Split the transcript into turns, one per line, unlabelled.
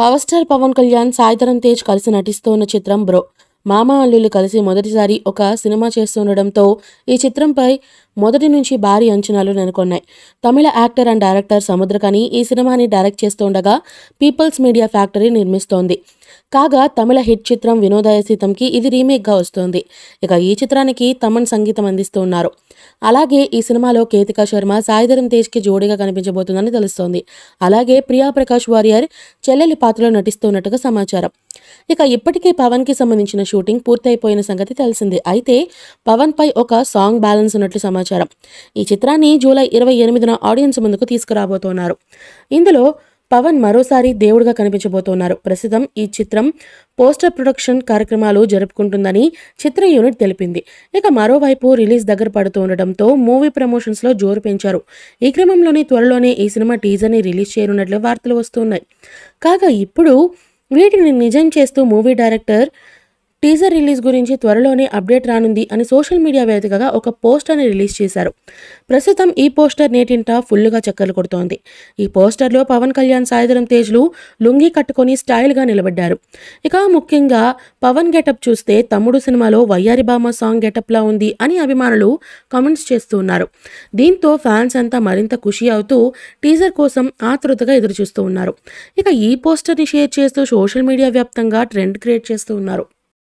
power star Pawan Kalyan Sai Dharam Tej కలిసి నటిస్తున్న ఉన్న చిత్రం బ్రో మామ అల్లులు కలిసి మొదటిసారి ఒక సినిమా చేస్తుండడంతో ఈ చిత్రంపై మొదటి నుంచి భారీ అంచనాలు నెలకొన్నాయి తమిళ యాక్టర్ అండ్ డైరెక్టర్ సముద్రకని ఈ సినిమాని డైరెక్ట్ చేస్తుండగా పీపుల్స్ మీడియా ఫ్యాక్టరీ నిర్మిస్తోంది కాగా తమిళ హిట్ చిత్రం వినోదయ సీతంకి ఇది రీమేక్గా వస్తోంది ఇక ఈ చిత్రానికి తమన్ సంగీతం అందిస్తున్నారు అలాగే ఈ సినిమాలో కేతికా శర్మ సాయిధరం తేజ్కి జోడీగా కనిపించబోతుందని తెలుస్తోంది అలాగే ప్రియా ప్రకాష్ వారియర్ చెల్లెలి పాత్రలో నటిస్తున్నట్టుగా సమాచారం ఇక ఇప్పటికే కి సంబంధించిన షూటింగ్ పూర్తయిపోయిన సంగతి తెలిసింది అయితే పవన్ పై ఒక సాంగ్ బ్యాలెన్స్ ఉన్నట్లు సమాచారం సమాచారం ఈ చిత్రాన్ని జూలై ఇరవై ఎనిమిదిన ఆడియన్స్ ముందుకు తీసుకురాబోతున్నారు ఇందులో పవన్ మరోసారి దేవుడిగా కనిపించబోతున్నారు ప్రస్తుతం ఈ చిత్రం పోస్టర్ ప్రొడక్షన్ కార్యక్రమాలు జరుపుకుంటుందని చిత్ర యూనిట్ తెలిపింది ఇక మరోవైపు రిలీజ్ దగ్గర పడుతూ ఉండటంతో మూవీ ప్రమోషన్స్లో జోరు పెంచారు ఈ క్రమంలోనే త్వరలోనే ఈ సినిమా టీజర్ని రిలీజ్ చేయనున్నట్లు వార్తలు వస్తున్నాయి కాగా ఇప్పుడు వీటిని నిజం చేస్తూ మూవీ డైరెక్టర్ టీజర్ రిలీజ్ గురించి త్వరలోనే అప్డేట్ రానుంది అని సోషల్ మీడియా వేదికగా ఒక పోస్టర్ని రిలీజ్ చేశారు ప్రస్తుతం ఈ పోస్టర్ నేటింటా ఫుల్గా చక్కర్లు కొడుతోంది ఈ పోస్టర్లో పవన్ కళ్యాణ్ సాయిధరం తేజ్లు లుంగి కట్టుకొని స్టైల్గా నిలబడ్డారు ఇక ముఖ్యంగా పవన్ గెటప్ చూస్తే తమ్ముడు సినిమాలో వయ్యారి బామ సాంగ్ గెటప్లా ఉంది అని అభిమానులు కామెంట్స్ చేస్తున్నారు దీంతో ఫ్యాన్స్ అంతా మరింత ఖుషి అవుతూ టీజర్ కోసం ఆతృతగా ఎదురుచూస్తూ ఉన్నారు ఇక ఈ పోస్టర్ని షేర్ చేస్తూ సోషల్ మీడియా వ్యాప్తంగా ట్రెండ్ క్రియేట్ చేస్తూ ఉన్నారు